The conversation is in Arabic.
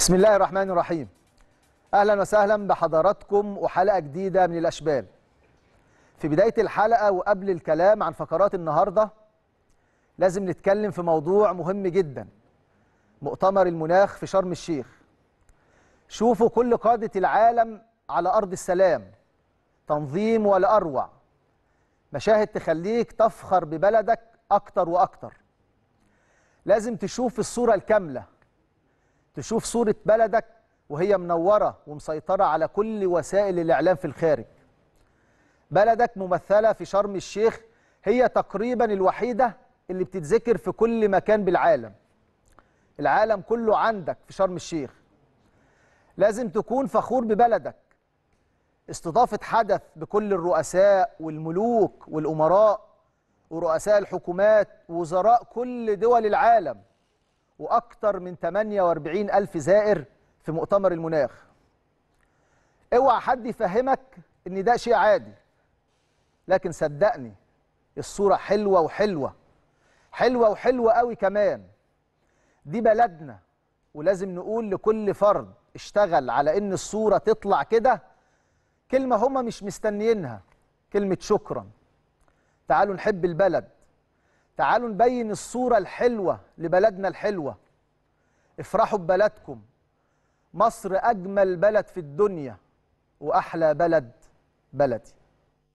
بسم الله الرحمن الرحيم أهلا وسهلا بحضراتكم وحلقة جديدة من الأشبال في بداية الحلقة وقبل الكلام عن فقرات النهاردة لازم نتكلم في موضوع مهم جدا مؤتمر المناخ في شرم الشيخ شوفوا كل قادة العالم على أرض السلام تنظيم ولا أروع مشاهد تخليك تفخر ببلدك أكتر وأكتر لازم تشوف الصورة الكاملة تشوف صورة بلدك وهي منورة ومسيطرة على كل وسائل الإعلام في الخارج بلدك ممثلة في شرم الشيخ هي تقريبا الوحيدة اللي بتتذكر في كل مكان بالعالم العالم كله عندك في شرم الشيخ لازم تكون فخور ببلدك استضافة حدث بكل الرؤساء والملوك والأمراء ورؤساء الحكومات ووزراء كل دول العالم واكثر من 48 الف زائر في مؤتمر المناخ اوعى حد يفهمك ان ده شيء عادي لكن صدقني الصوره حلوه وحلوه حلوه وحلوه قوي كمان دي بلدنا ولازم نقول لكل فرد اشتغل على ان الصوره تطلع كده كلمه هم مش مستنيينها كلمه شكرا تعالوا نحب البلد تعالوا نبين الصورة الحلوة لبلدنا الحلوة افرحوا ببلدكم مصر أجمل بلد في الدنيا وأحلى بلد بلدي